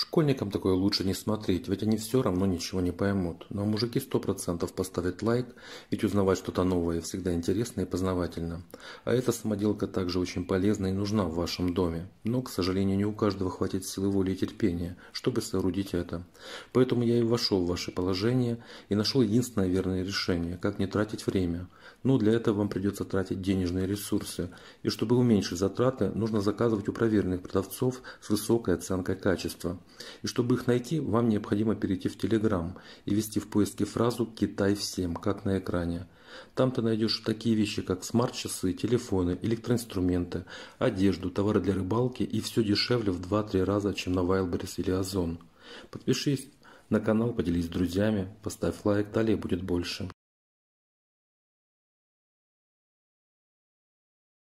Школьникам такое лучше не смотреть, ведь они все равно ничего не поймут. Но мужики сто процентов поставят лайк, ведь узнавать что-то новое всегда интересно и познавательно. А эта самоделка также очень полезна и нужна в вашем доме. Но, к сожалению, не у каждого хватит силы воли и терпения, чтобы соорудить это. Поэтому я и вошел в ваше положение и нашел единственное верное решение, как не тратить время. Но ну, для этого вам придется тратить денежные ресурсы. И чтобы уменьшить затраты, нужно заказывать у проверенных продавцов с высокой оценкой качества. И чтобы их найти, вам необходимо перейти в Telegram и ввести в поиске фразу «Китай всем», как на экране. Там ты найдешь такие вещи, как смарт-часы, телефоны, электроинструменты, одежду, товары для рыбалки и все дешевле в 2-3 раза, чем на Wildberries или Озон. Подпишись на канал, поделись с друзьями, поставь лайк, талии будет больше.